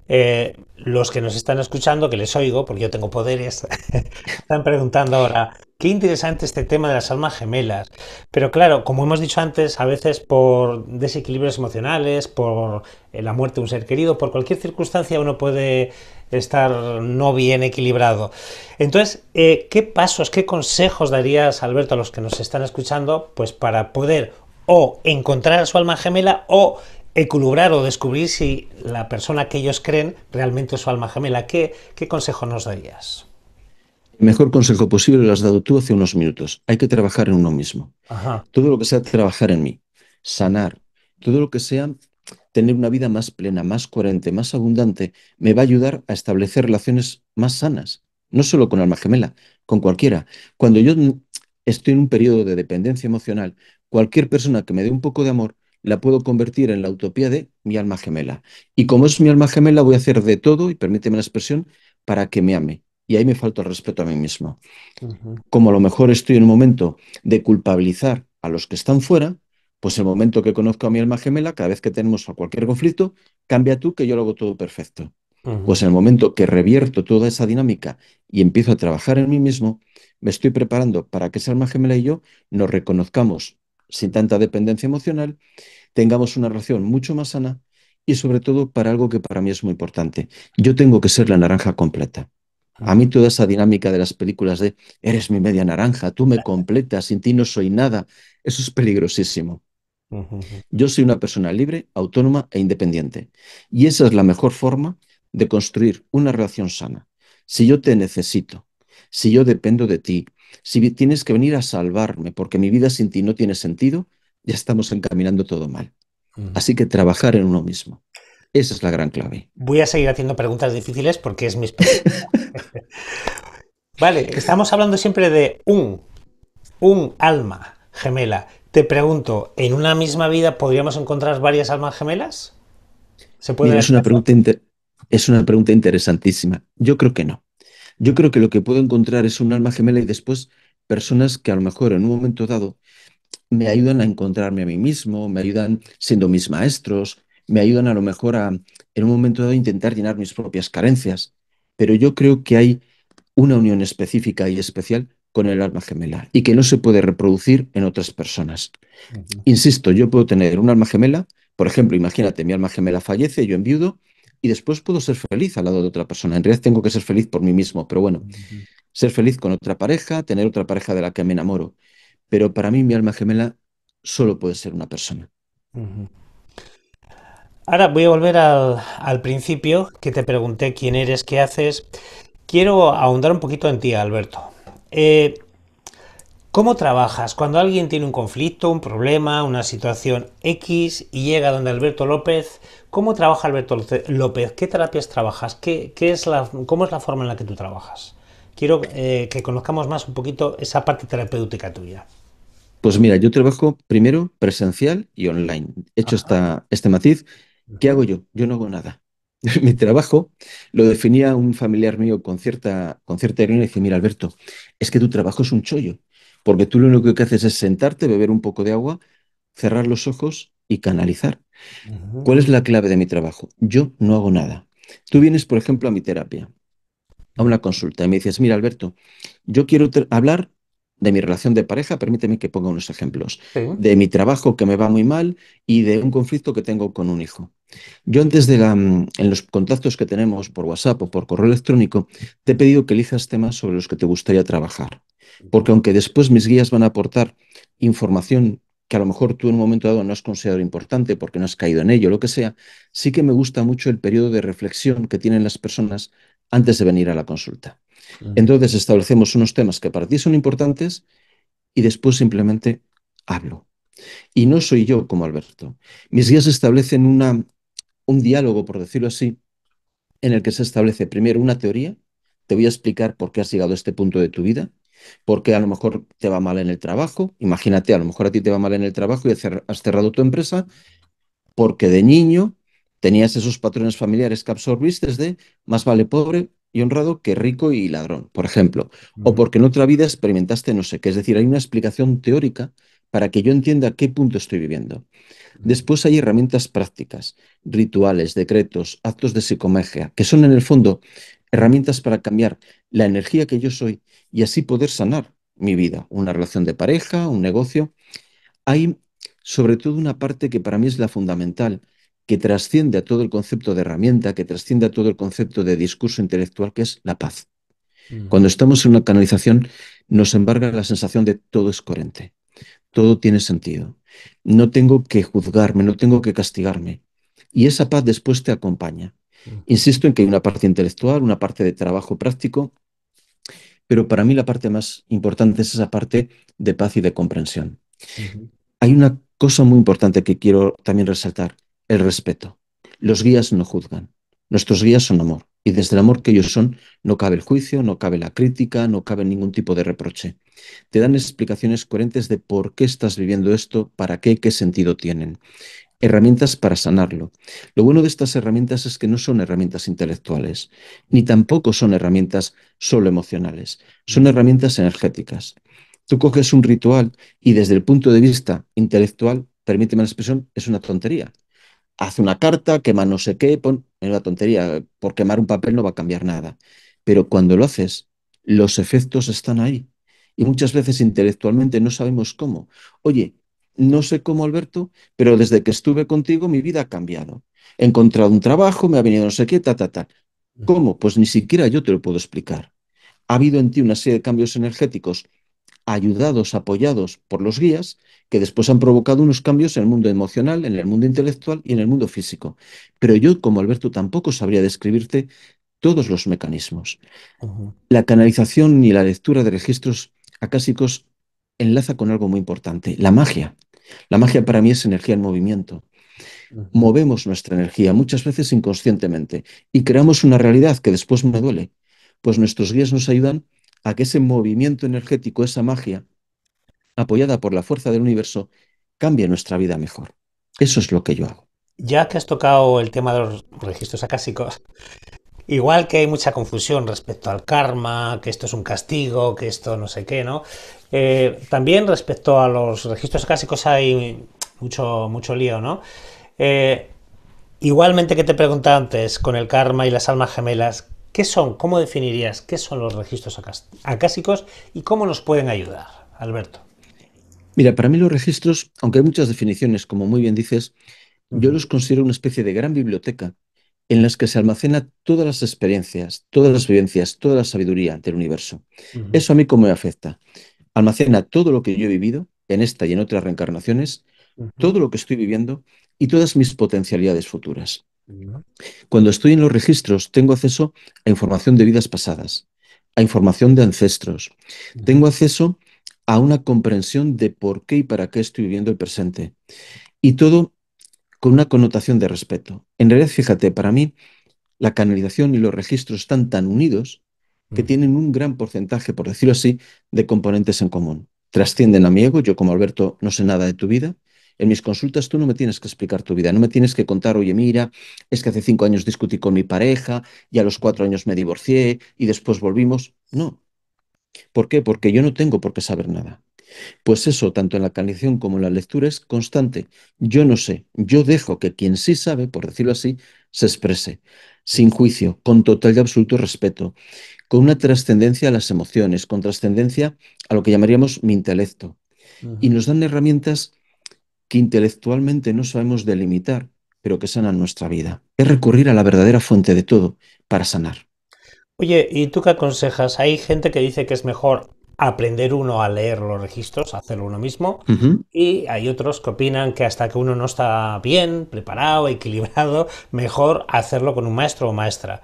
Eh, los que nos están escuchando, que les oigo, porque yo tengo poderes, están preguntando ahora, qué interesante este tema de las almas gemelas. Pero claro, como hemos dicho antes, a veces por desequilibrios emocionales, por eh, la muerte de un ser querido, por cualquier circunstancia uno puede estar no bien equilibrado. Entonces, eh, ¿qué pasos, qué consejos darías, Alberto, a los que nos están escuchando, pues para poder o encontrar a su alma gemela o equilibrar o descubrir si la persona que ellos creen realmente es su alma gemela. ¿Qué, consejo nos darías? El mejor consejo posible lo has dado tú hace unos minutos. Hay que trabajar en uno mismo. Todo lo que sea trabajar en mí, sanar, todo lo que sea tener una vida más plena, más coherente, más abundante, me va a ayudar a establecer relaciones más sanas. No solo con alma gemela, con cualquiera. Cuando yo estoy en un periodo de dependencia emocional, cualquier persona que me dé un poco de amor la puedo convertir en la utopía de mi alma gemela. Y como es mi alma gemela, voy a hacer de todo, y permíteme la expresión, para que me ame. Y ahí me falta el respeto a mí mismo. Como a lo mejor estoy en un momento de culpabilizar a los que están fuera, pues el momento que conozco a mi alma gemela, cada vez que tenemos cualquier conflicto, cambia tú que yo lo hago todo perfecto. Pues en el momento que revierto toda esa dinámica y empiezo a trabajar en mí mismo, me estoy preparando para que esa alma gemela y yo nos reconozcamos sin tanta dependencia emocional, tengamos una relación mucho más sana y sobre todo para algo que para mí es muy importante. Yo tengo que ser la naranja completa. A mí toda esa dinámica de las películas de eres mi media naranja, tú me completas, sin ti no soy nada, eso es peligrosísimo. Yo soy una persona libre, autónoma e independiente. Y esa es la mejor forma de construir una relación sana. Si yo te necesito, si yo dependo de ti, si tienes que venir a salvarme, porque mi vida sin ti no tiene sentido, ya estamos encaminando todo mal. Mm. Así que trabajar en uno mismo. Esa es la gran clave. Voy a seguir haciendo preguntas difíciles porque es mi experiencia. vale, estamos hablando siempre de un, un alma gemela. Te pregunto, ¿en una misma vida podríamos encontrar varias almas gemelas? ¿Se puede es, una pregunta es una pregunta interesantísima. Yo creo que no. Yo creo que lo que puedo encontrar es un alma gemela y después personas que a lo mejor en un momento dado me ayudan a encontrarme a mí mismo, me ayudan siendo mis maestros, me ayudan a lo mejor a en un momento dado intentar llenar mis propias carencias. Pero yo creo que hay una unión específica y especial con el alma gemela y que no se puede reproducir en otras personas. Insisto, yo puedo tener un alma gemela, por ejemplo, imagínate, mi alma gemela fallece, yo enviudo y después puedo ser feliz al lado de otra persona. En realidad tengo que ser feliz por mí mismo, pero bueno, ser feliz con otra pareja, tener otra pareja de la que me enamoro. Pero para mí mi alma gemela solo puede ser una persona. Ahora voy a volver al, al, principio, que te pregunté quién eres, qué haces. Quiero ahondar un poquito en ti, Alberto. Eh, ¿Cómo trabajas cuando alguien tiene un conflicto, un problema, una situación X y llega donde Alberto López? ¿Cómo trabaja Alberto López? ¿Qué terapias trabajas? ¿Qué, es ¿Cómo es la forma en la que tú trabajas? Quiero eh, que conozcamos más un poquito esa parte terapéutica tuya. Pues mira, yo trabajo primero presencial y online. hecho este matiz. ¿Qué hago yo? Yo no hago nada. Mi trabajo lo definía un familiar mío con cierta, con cierta ironía y dice, mira Alberto, es que tu trabajo es un chollo. Porque tú lo único que haces es sentarte, beber un poco de agua, cerrar los ojos y canalizar. ¿Cuál es la clave de mi trabajo? Yo no hago nada. Tú vienes, por ejemplo, a mi terapia, a una consulta, y me dices, mira, Alberto, yo quiero hablar de mi relación de pareja, permíteme que ponga unos ejemplos, de mi trabajo que me va muy mal y de un conflicto que tengo con un hijo. Yo antes de la, mm, en los contactos que tenemos por WhatsApp o por correo electrónico, te he pedido que elijas temas sobre los que te gustaría trabajar. Porque aunque después mis guías van a aportar información que a lo mejor tú en un momento dado no has considerado importante porque no has caído en ello, lo que sea, sí que me gusta mucho el periodo de reflexión que tienen las personas antes de venir a la consulta. Entonces establecemos unos temas que para ti son importantes y después simplemente hablo. Y no soy yo como Alberto. Mis guías establecen una, un diálogo, por decirlo así, en el que se establece primero una teoría, te voy a explicar por qué has llegado a este punto de tu vida, porque a lo mejor te va mal en el trabajo. Imagínate, a lo mejor a ti te va mal en el trabajo y has cerrado tu empresa porque de niño tenías esos patrones familiares que absorbiste de más vale pobre y honrado que rico y ladrón, por ejemplo. O porque en otra vida experimentaste no sé qué. Es decir, hay una explicación teórica para que yo entienda a qué punto estoy viviendo. Después hay herramientas prácticas, rituales, decretos, actos de psicomagia, que son en el fondo herramientas para cambiar la energía que yo soy y así poder sanar mi vida, una relación de pareja, un negocio. Hay sobre todo una parte que para mí es la fundamental, que trasciende a todo el concepto de herramienta, que trasciende a todo el concepto de discurso intelectual, que es la paz. Cuando estamos en una canalización nos embarga la sensación de todo es coherente, todo tiene sentido, no tengo que juzgarme, no tengo que castigarme. Y esa paz después te acompaña. Insisto en que hay una parte intelectual, una parte de trabajo práctico, pero para mí la parte más importante es esa parte de paz y de comprensión. Hay una cosa muy importante que quiero también resaltar, el respeto. Los guías no juzgan, nuestros guías son amor, y desde el amor que ellos son no cabe el juicio, no cabe la crítica, no cabe ningún tipo de reproche. Te dan explicaciones coherentes de por qué estás viviendo esto, para qué, qué sentido tienen herramientas para sanarlo. Lo bueno de estas herramientas es que no son herramientas intelectuales, ni tampoco son herramientas solo emocionales, son herramientas energéticas. Tú coges un ritual y desde el punto de vista intelectual, permíteme la expresión, es una tontería. Haz una carta, quema no sé qué, es una tontería, por quemar un papel no va a cambiar nada. Pero cuando lo haces, los efectos están ahí. Y muchas veces intelectualmente no sabemos cómo. Oye, no sé cómo, Alberto, pero desde que estuve contigo mi vida ha cambiado. He encontrado un trabajo, me ha venido no sé qué, ta, ta, ta. Mm. ¿Cómo? Pues ni siquiera yo te lo puedo explicar. Ha habido en ti una serie de cambios energéticos ayudados, apoyados por los guías, que después han provocado unos cambios en el mundo emocional, en el mundo intelectual y en el mundo físico. Pero yo, como Alberto, tampoco sabría describirte todos los mecanismos. La canalización y la lectura de registros acásicos enlaza con algo muy importante, la magia. La magia para mí es energía en movimiento. Movemos nuestra energía, muchas veces inconscientemente, y creamos una realidad que después me duele. Pues nuestros guías nos ayudan a que ese movimiento energético, esa magia, apoyada por la fuerza del universo, cambie nuestra vida mejor. Eso es lo que yo hago. Ya que has tocado el tema de los registros acásicos, Igual que hay mucha confusión respecto al karma, que esto es un castigo, que esto no sé qué, ¿no? Eh, también respecto a los registros acásicos hay mucho, mucho lío, ¿no? Eh, igualmente que te preguntaba antes con el karma y las almas gemelas, ¿qué son? ¿Cómo definirías qué son los registros acásicos y cómo nos pueden ayudar, Alberto? Mira, para mí los registros, aunque hay muchas definiciones, como muy bien dices, yo los considero una especie de gran biblioteca en las que se almacena todas las experiencias, todas las vivencias, toda la sabiduría del universo. Eso a mí cómo me afecta. Almacena todo lo que yo he vivido en esta y en otras reencarnaciones, todo lo que estoy viviendo y todas mis potencialidades futuras. Cuando estoy en los registros, tengo acceso a información de vidas pasadas, a información de ancestros. Tengo acceso a una comprensión de por qué y para qué estoy viviendo el presente. Y todo con una connotación de respeto. En realidad, fíjate, para mí la canalización y los registros están tan unidos que mm. tienen un gran porcentaje, por decirlo así, de componentes en común. Trascienden a mi ego, yo como Alberto no sé nada de tu vida. En mis consultas tú no me tienes que explicar tu vida, no me tienes que contar, oye, mira, es que hace cinco años discutí con mi pareja y a los cuatro años me divorcié y después volvimos. No. ¿Por qué? Porque yo no tengo por qué saber nada. Pues eso, tanto en la canción como en la lectura, es constante. Yo no sé, yo dejo que quien sí sabe, por decirlo así, se exprese, sin juicio, con total y absoluto respeto, con una trascendencia a las emociones, con trascendencia a lo que llamaríamos mi intelecto. Y nos dan herramientas que intelectualmente no sabemos delimitar, pero que sanan nuestra vida. Es recurrir a la verdadera fuente de todo para sanar. Oye, ¿y tú qué aconsejas? Hay gente que dice que es mejor aprender uno a leer los registros, hacerlo uno mismo. Y hay otros que opinan que hasta que uno no está bien, preparado, equilibrado, mejor hacerlo con un maestro o maestra.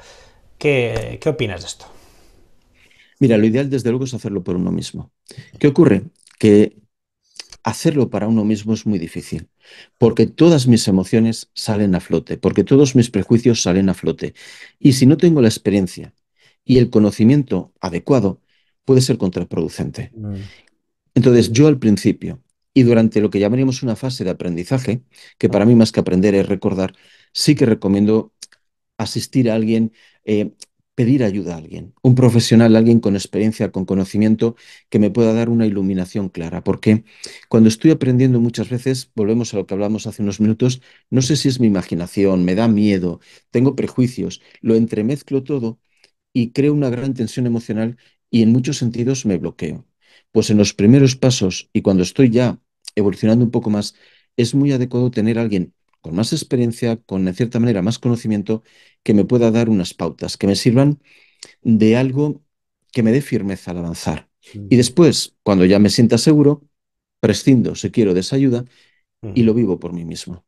¿Qué, qué opinas de esto? Mira, lo ideal desde luego es hacerlo por uno mismo. ¿Qué ocurre? Que hacerlo para uno mismo es muy difícil, porque todas mis emociones salen a flote, porque todos mis prejuicios salen a flote. Y si no tengo la experiencia y el conocimiento adecuado, puede ser contraproducente. Mm. Entonces, yo al principio y durante lo que llamaríamos una fase de aprendizaje, que para mí más que aprender es recordar, sí que recomiendo asistir a alguien, eh, pedir ayuda a alguien, un profesional, alguien con experiencia, con conocimiento, que me pueda dar una iluminación clara. Porque cuando estoy aprendiendo muchas veces, volvemos a lo que hablamos hace unos minutos, no sé si es mi imaginación, me da miedo, tengo prejuicios, lo entremezclo todo y creo una gran tensión emocional y en muchos sentidos me bloqueo. Pues en los primeros pasos y cuando estoy ya evolucionando un poco más, es muy adecuado tener a alguien con más experiencia, con en cierta manera más conocimiento, que me pueda dar unas pautas, que me sirvan de algo que me dé firmeza al avanzar. Y después, cuando ya me sienta seguro, prescindo, si quiero, de esa ayuda y lo vivo por mí mismo.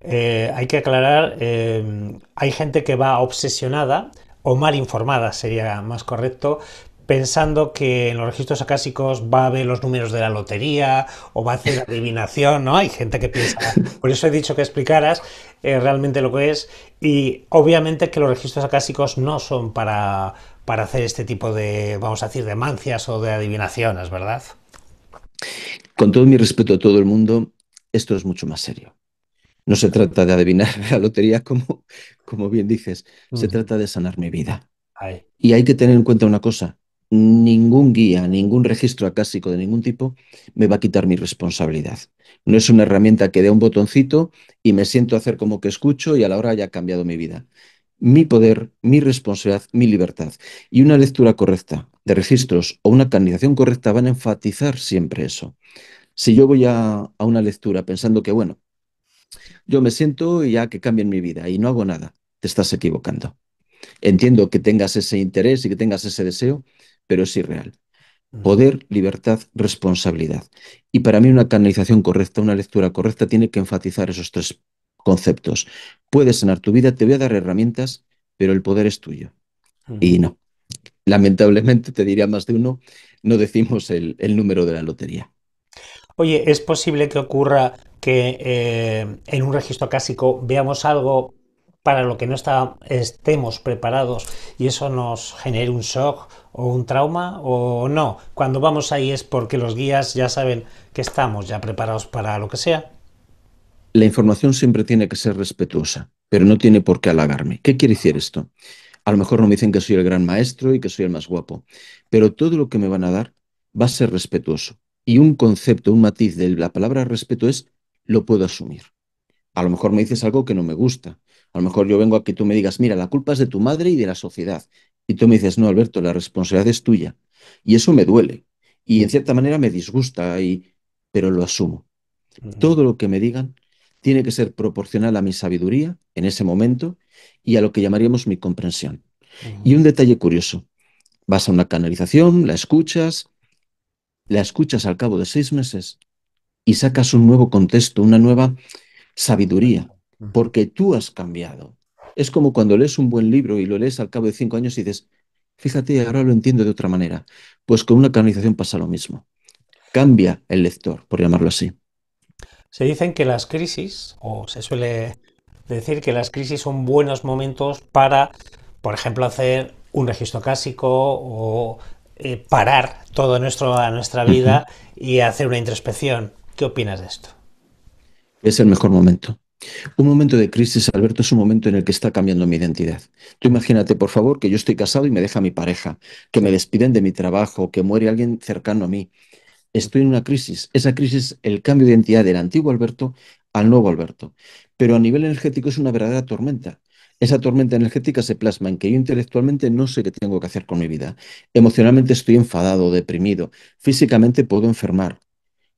Eh, hay que aclarar, eh, hay gente que va obsesionada o mal informadas sería más correcto, pensando que en los registros acásicos va a ver los números de la lotería o va a hacer adivinación, ¿no? Hay gente que piensa. Por eso he dicho que explicaras eh, realmente lo que es. Y obviamente que los registros acásicos no son para, para hacer este tipo de, vamos a decir, de mancias o de adivinaciones, ¿verdad? Con todo mi respeto a todo el mundo, esto es mucho más serio. No se trata de adivinar la lotería, como, como bien dices, se trata de sanar mi vida. Y hay que tener en cuenta una cosa, ningún guía, ningún registro acásico de ningún tipo me va a quitar mi responsabilidad. No es una herramienta que dé un botoncito y me siento a hacer como que escucho y a la hora haya cambiado mi vida. Mi poder, mi responsabilidad, mi libertad y una lectura correcta de registros o una canalización correcta van a enfatizar siempre eso. Si yo voy a una lectura pensando que, bueno, yo me siento ya que cambien mi vida y no hago nada. Te estás equivocando. Entiendo que tengas ese interés y que tengas ese deseo, pero es irreal. Poder, libertad, responsabilidad. Y para mí una canalización correcta, una lectura correcta, tiene que enfatizar esos tres conceptos. Puedes sanar tu vida, te voy a dar herramientas, pero el poder es tuyo. Y no. Lamentablemente, te diría más de uno, no decimos el número de la lotería. Oye, ¿es posible que ocurra que eh, en un registro clásico veamos algo para lo que no está, estemos preparados y eso nos genere un shock o un trauma o no. Cuando vamos ahí es porque los guías ya saben que estamos ya preparados para lo que sea. La información siempre tiene que ser respetuosa, pero no tiene por qué halagarme. ¿Qué quiere decir esto? A lo mejor no me dicen que soy el gran maestro y que soy el más guapo, pero todo lo que me van a dar va a ser respetuoso. Y un concepto, un matiz de la palabra respeto es lo puedo asumir. A lo mejor me dices algo que no me gusta. A lo mejor yo vengo a que tú me digas, mira, la culpa es de tu madre y de la sociedad. Y tú me dices, no, Alberto, la responsabilidad es tuya. Y eso me duele. Y en cierta manera me disgusta, y... pero lo asumo. Todo lo que me digan tiene que ser proporcional a mi sabiduría en ese momento y a lo que llamaríamos mi comprensión. Y un detalle curioso. Vas a una canalización, la escuchas, la escuchas al cabo de seis meses y sacas un nuevo contexto, una nueva sabiduría, porque tú has cambiado. Es como cuando lees un buen libro y lo lees al cabo de cinco años y dices, fíjate, ahora lo entiendo de otra manera. Pues con una canonización pasa lo mismo. Cambia el lector, por llamarlo así. Se dicen que las crisis, o se suele decir que las crisis son buenos momentos para, por ejemplo, hacer un registro clásico o eh, parar toda nuestra vida y hacer una introspección. ¿Qué opinas de esto? Es el mejor momento. Un momento de crisis, Alberto, es un momento en el que está cambiando mi identidad. Tú imagínate, por favor, que yo estoy casado y me deja mi pareja, que me despiden de mi trabajo, que muere alguien cercano a mí. Estoy en una crisis. Esa crisis, es el cambio de identidad del antiguo Alberto al nuevo Alberto. Pero a nivel energético es una verdadera tormenta. Esa tormenta energética se plasma en que yo intelectualmente no sé qué tengo que hacer con mi vida. Emocionalmente estoy enfadado, deprimido. Físicamente puedo enfermar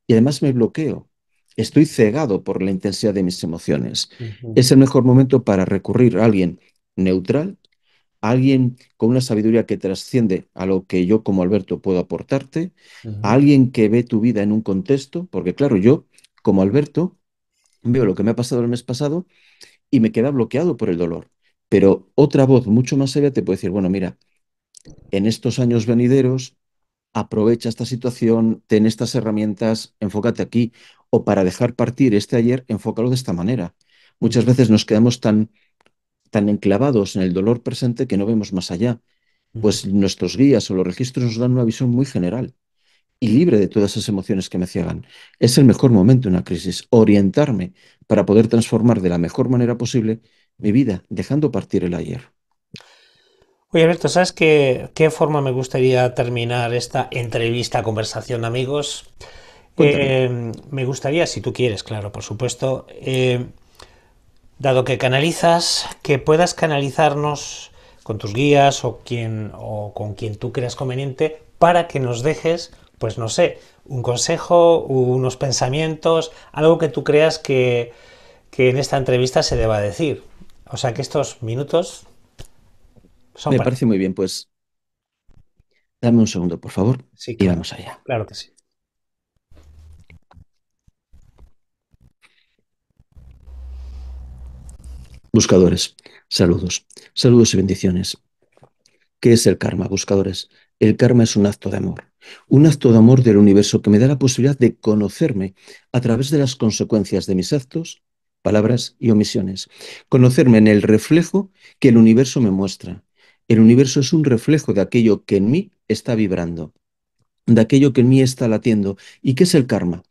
y además me bloqueo. Estoy cegado por la intensidad de mis emociones. Es el mejor momento para recurrir a alguien neutral, a alguien con una sabiduría que trasciende a lo que yo como Alberto puedo aportarte, a alguien que ve tu vida en un contexto, porque claro, yo como Alberto veo lo que me ha pasado el mes pasado y me queda bloqueado por el dolor. Pero otra voz mucho más seria te puede decir, bueno, mira, en estos años venideros aprovecha esta situación, ten estas herramientas, enfócate aquí. O para dejar partir este ayer, enfócalo de esta manera. Muchas veces nos quedamos tan, tan enclavados en el dolor presente que no vemos más allá. Pues nuestros guías o los registros nos dan una visión muy general y libre de todas esas emociones que me ciegan. Es el mejor momento en una crisis, orientarme para poder transformar de la mejor manera posible mi vida, dejando partir el ayer. Oye, Alberto, ¿sabes qué, qué forma me gustaría terminar esta entrevista, conversación, amigos? Eh, me gustaría, si tú quieres, claro, por supuesto, eh, dado que canalizas, que puedas canalizarnos con tus guías o, o con quien tú creas conveniente para que nos dejes, pues no sé, un consejo, unos pensamientos, algo que tú creas que, que en esta entrevista se deba decir. O sea que estos minutos me parece muy bien, pues dame un segundo, por favor, sí, y vamos allá. Claro que sí. Buscadores, saludos, saludos y bendiciones. ¿Qué es el karma, buscadores? El karma es un acto de amor, un acto de amor del universo que me da la posibilidad de conocerme a través de las consecuencias de mis actos, palabras y omisiones, conocerme en el reflejo que el universo me muestra, el universo es un reflejo de aquello que en mí está vibrando, de aquello que en mí está latiendo. ¿Y qué es el karma?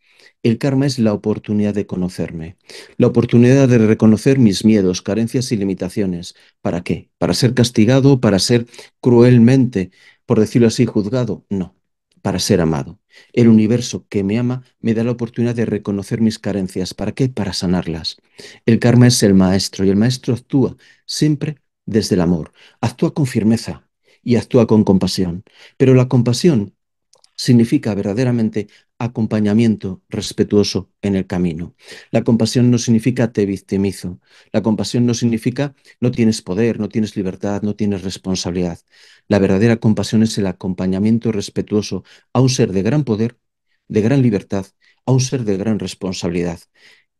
El karma es la oportunidad de conocerme, la oportunidad de reconocer mis miedos, carencias y limitaciones. ¿Para qué? ¿Para ser castigado? ¿Para ser cruelmente, por decirlo así, juzgado? No, para ser amado. El universo que me ama me da la oportunidad de reconocer mis carencias. ¿Para qué? Para sanarlas. El karma es el maestro y el maestro actúa siempre desde el amor. Actúa con firmeza y actúa con compasión. Pero la compasión significa verdaderamente acompañamiento respetuoso en el camino. La compasión no significa te victimizo. La compasión no significa no tienes poder, no tienes libertad, no tienes responsabilidad. La verdadera compasión es el acompañamiento respetuoso a un ser de gran poder, de gran libertad, a un ser de gran responsabilidad.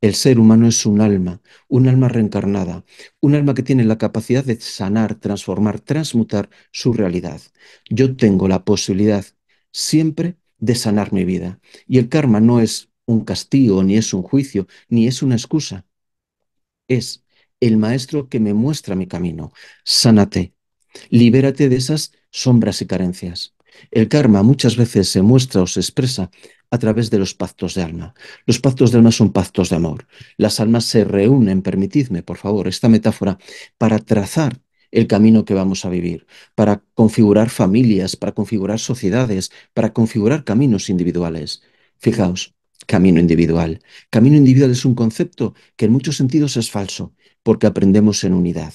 El ser humano es un alma, un alma reencarnada, un alma que tiene la capacidad de sanar, transformar, transmutar su realidad. Yo tengo la posibilidad siempre de sanar mi vida. Y el karma no es un castigo, ni es un juicio, ni es una excusa. Es el maestro que me muestra mi camino. Sánate, libérate de esas sombras y carencias. El karma muchas veces se muestra o se expresa a través de los pactos de alma. Los pactos de alma son pactos de amor. Las almas se reúnen, permitidme, por favor, esta metáfora, para trazar el camino que vamos a vivir, para configurar familias, para configurar sociedades, para configurar caminos individuales. Fijaos, camino individual. Camino individual es un concepto que en muchos sentidos es falso, porque aprendemos en unidad.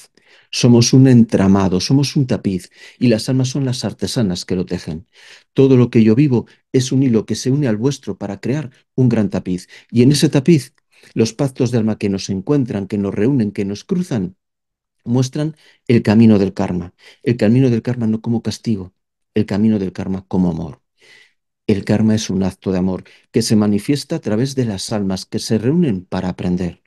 Somos un entramado, somos un tapiz y las almas son las artesanas que lo tejen. Todo lo que yo vivo es un hilo que se une al vuestro para crear un gran tapiz. Y en ese tapiz, los pactos de alma que nos encuentran, que nos reúnen, que nos cruzan, muestran el camino del karma. El camino del karma no como castigo, el camino del karma como amor. El karma es un acto de amor que se manifiesta a través de las almas que se reúnen para aprender.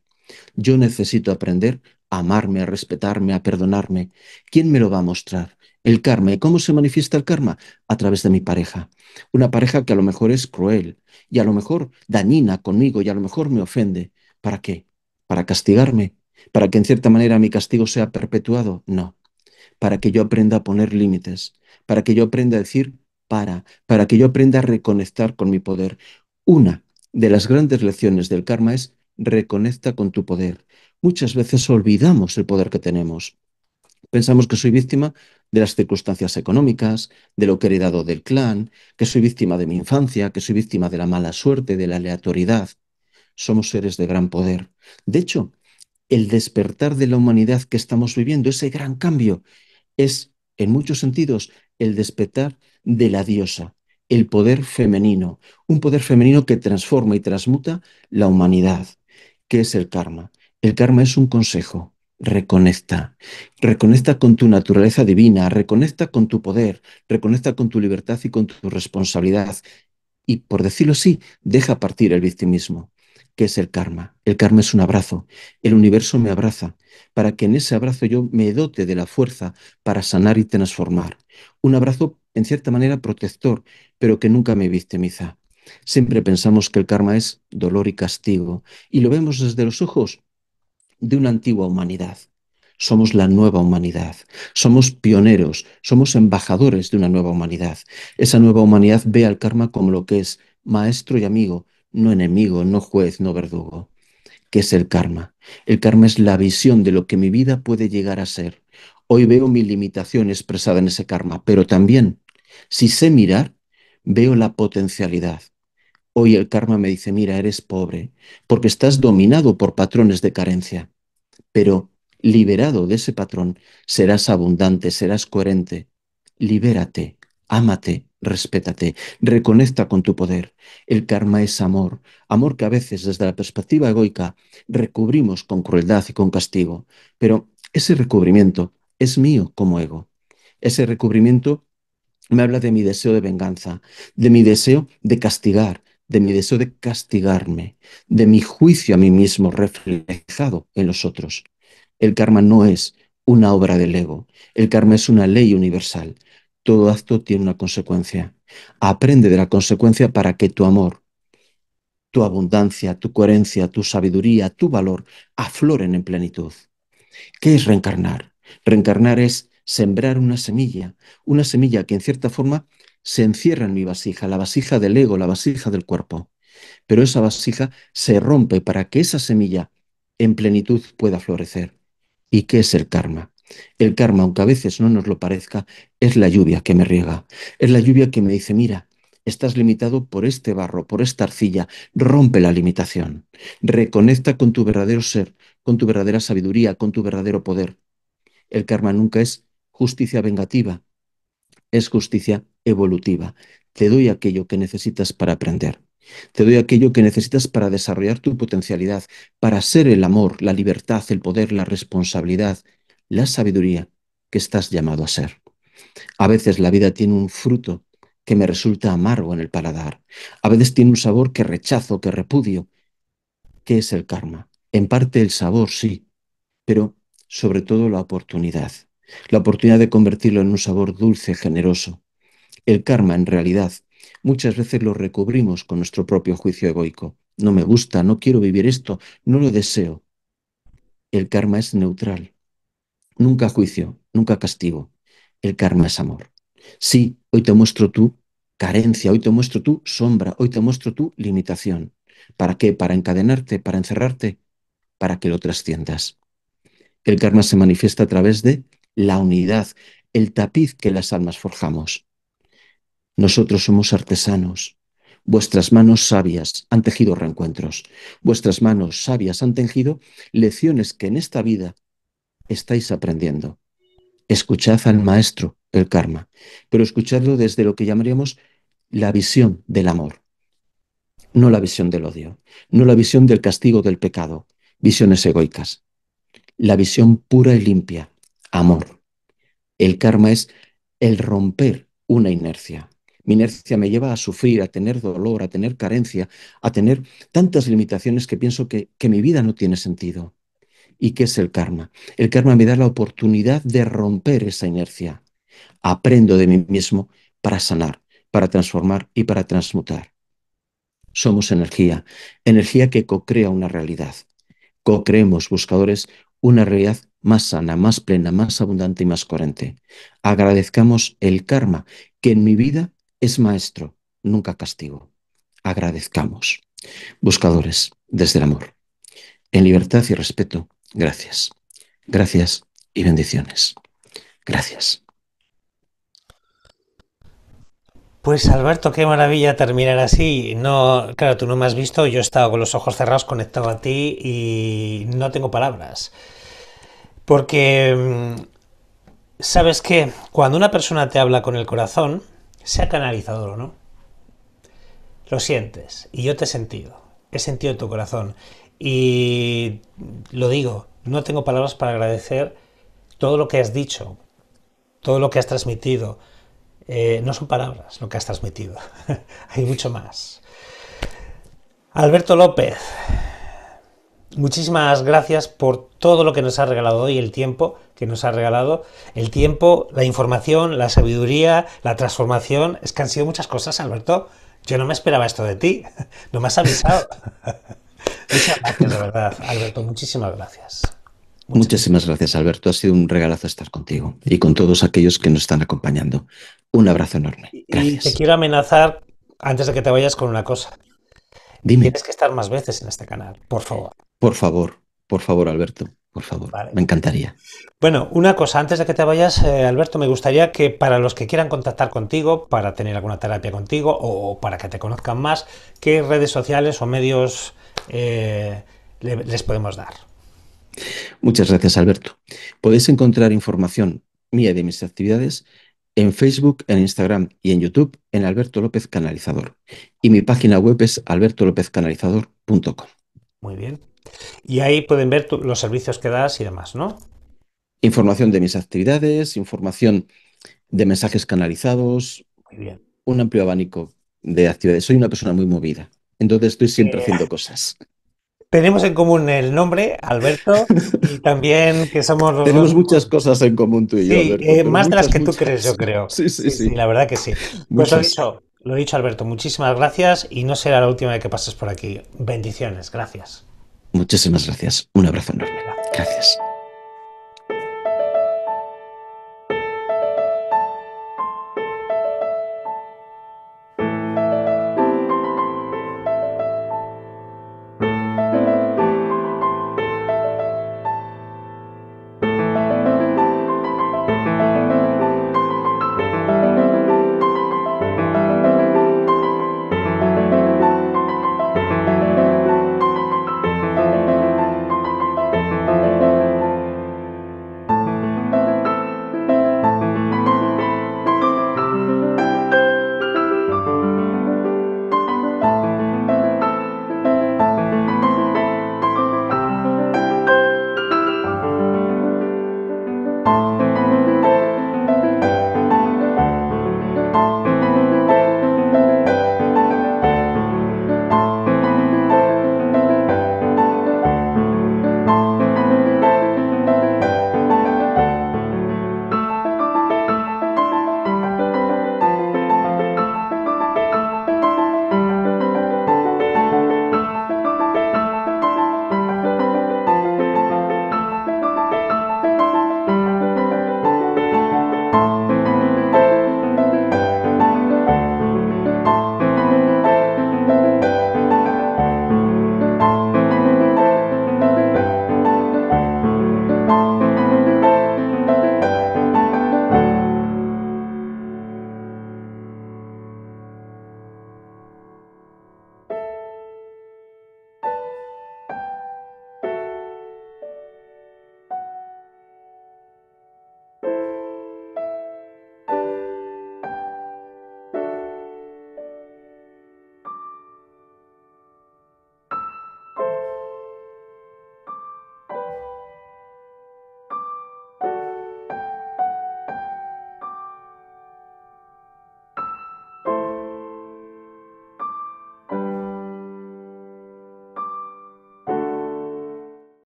Yo necesito aprender a amarme, a respetarme, a perdonarme. ¿Quién me lo va a mostrar? El karma. ¿Y cómo se manifiesta el karma? A través de mi pareja. Una pareja que a lo mejor es cruel y a lo mejor dañina conmigo y a lo mejor me ofende. ¿Para qué? ¿Para castigarme? ¿Para que en cierta manera mi castigo sea perpetuado? No. Para que yo aprenda a poner límites. Para que yo aprenda a decir para. Para que yo aprenda a reconectar con mi poder. Una de las grandes lecciones del karma es reconecta con tu poder muchas veces olvidamos el poder que tenemos. Pensamos que soy víctima de las circunstancias económicas, de lo que he heredado del clan, que soy víctima de mi infancia, que soy víctima de la mala suerte, de la aleatoriedad. Somos seres de gran poder. De hecho, el despertar de la humanidad que estamos viviendo, ese gran cambio, es, en muchos sentidos, el despertar de la diosa, el poder femenino, un poder femenino que transforma y transmuta la humanidad, que es el karma. El karma es un consejo. Reconecta. Reconecta con tu naturaleza divina, reconecta con tu poder, reconecta con tu libertad y con tu responsabilidad. Y por decirlo así, deja partir el victimismo. que es el karma? El karma es un abrazo. El universo me abraza para que en ese abrazo yo me dote de la fuerza para sanar y transformar. Un abrazo, en cierta manera, protector, pero que nunca me victimiza. Siempre pensamos que el karma es dolor y castigo y lo vemos desde los ojos de una antigua humanidad. Somos la nueva humanidad, somos pioneros, somos embajadores de una nueva humanidad. Esa nueva humanidad ve al karma como lo que es maestro y amigo, no enemigo, no juez, no verdugo. ¿Qué es el karma? El karma es la visión de lo que mi vida puede llegar a ser. Hoy veo mi limitación expresada en ese karma, pero también, si sé mirar, veo la potencialidad. Hoy el karma me dice, mira, eres pobre, porque estás dominado por patrones de carencia, pero liberado de ese patrón, serás abundante, serás coherente. Libérate, ámate, respétate, reconecta con tu poder. El karma es amor, amor que a veces desde la perspectiva egoica recubrimos con crueldad y con castigo, pero ese recubrimiento es mío como ego. Ese recubrimiento me habla de mi deseo de venganza, de mi deseo de castigar, de mi deseo de castigarme, de mi juicio a mí mismo reflejado en los otros. El karma no es una obra del ego, el karma es una ley universal. Todo acto tiene una consecuencia. Aprende de la consecuencia para que tu amor, tu abundancia, tu coherencia, tu sabiduría, tu valor afloren en plenitud. ¿Qué es reencarnar? Reencarnar es sembrar una semilla, una semilla que en cierta forma se encierra en mi vasija, la vasija del ego, la vasija del cuerpo. Pero esa vasija se rompe para que esa semilla en plenitud pueda florecer. ¿Y qué es el karma? El karma, aunque a veces no nos lo parezca, es la lluvia que me riega. Es la lluvia que me dice, mira, estás limitado por este barro, por esta arcilla. Rompe la limitación. Reconecta con tu verdadero ser, con tu verdadera sabiduría, con tu verdadero poder. El karma nunca es justicia vengativa, es justicia evolutiva. Te doy aquello que necesitas para aprender. Te doy aquello que necesitas para desarrollar tu potencialidad, para ser el amor, la libertad, el poder, la responsabilidad, la sabiduría que estás llamado a ser. A veces la vida tiene un fruto que me resulta amargo en el paladar. A veces tiene un sabor que rechazo, que repudio. que es el karma? En parte el sabor, sí, pero sobre todo la oportunidad la oportunidad de convertirlo en un sabor dulce, generoso. El karma, en realidad, muchas veces lo recubrimos con nuestro propio juicio egoico. No me gusta, no quiero vivir esto, no lo deseo. El karma es neutral. Nunca juicio, nunca castigo. El karma es amor. Sí, hoy te muestro tu carencia, hoy te muestro tu sombra, hoy te muestro tu limitación. ¿Para qué? Para encadenarte, para encerrarte, para que lo trasciendas. El karma se manifiesta a través de la unidad, el tapiz que las almas forjamos. Nosotros somos artesanos. Vuestras manos sabias han tejido reencuentros. Vuestras manos sabias han tejido lecciones que en esta vida estáis aprendiendo. Escuchad al maestro, el karma, pero escuchadlo desde lo que llamaríamos la visión del amor, no la visión del odio, no la visión del castigo del pecado, visiones egoicas, la visión pura y limpia, amor. El karma es el romper una inercia. Mi inercia me lleva a sufrir, a tener dolor, a tener carencia, a tener tantas limitaciones que pienso que, mi vida no tiene sentido. ¿Y qué es el karma? El karma me da la oportunidad de romper esa inercia. Aprendo de mí mismo para sanar, para transformar y para transmutar. Somos energía, energía que co-crea una realidad. Co-creemos, buscadores, una realidad más sana, más plena, más abundante y más coherente. Agradezcamos el karma, que en mi vida es maestro, nunca castigo. Agradezcamos. Buscadores, desde el amor. En libertad y respeto, gracias. Gracias y bendiciones. Gracias. Pues Alberto, qué maravilla terminar así. No, claro, tú no me has visto, yo he estado con los ojos cerrados conectado a ti y no tengo palabras. Porque mm, sabes que cuando una persona te habla con el corazón, sea canalizador o no, lo sientes. Y yo te he sentido. He sentido tu corazón. Y lo digo, no tengo palabras para agradecer todo lo que has dicho, todo lo que has transmitido. Eh, no son palabras lo que has transmitido. Hay mucho más. Alberto López, Muchísimas gracias por todo lo que nos ha regalado hoy, el tiempo que nos ha regalado, el tiempo, la información, la sabiduría, la transformación. Es que han sido muchas cosas, Alberto. Yo no me esperaba esto de ti, no me has avisado. Muchas gracias, de verdad, Alberto. Muchísimas gracias. Muchísimas gracias, Alberto. Ha sido un regalazo estar contigo y con todos aquellos que nos están acompañando. Un abrazo enorme. Gracias. Y te quiero amenazar antes de que te vayas con una cosa. Tienes que estar más veces en este canal, por favor. Por favor, por favor, Alberto. Por favor, me encantaría. Bueno, una cosa, antes de que te vayas, eh, Alberto, me gustaría que para los que quieran contactar contigo, para tener alguna terapia contigo o, para que te conozcan más, ¿qué redes sociales o medios eh, les podemos dar? Muchas gracias, Alberto. Podéis encontrar información mía y de mis actividades en Facebook, en Instagram y en YouTube en Alberto López Canalizador. Y mi página web es albertolopezcanalizador.com. Muy bien, y ahí pueden ver los servicios que das y demás, ¿no? Información de mis actividades, información de mensajes canalizados. Un amplio abanico de actividades. Soy una persona muy movida, entonces estoy siempre eh, haciendo cosas. Tenemos en común el nombre, Alberto, y también que somos Tenemos muchas cosas en común tú y yo. Alberto, eh, más de las que tú crees, yo creo. Sí, sí, sí. la verdad que sí. Pues lo dicho, lo dicho, Alberto, muchísimas gracias y no será la última vez que pases por aquí. Bendiciones, gracias. Muchísimas gracias. Un abrazo enorme. Gracias.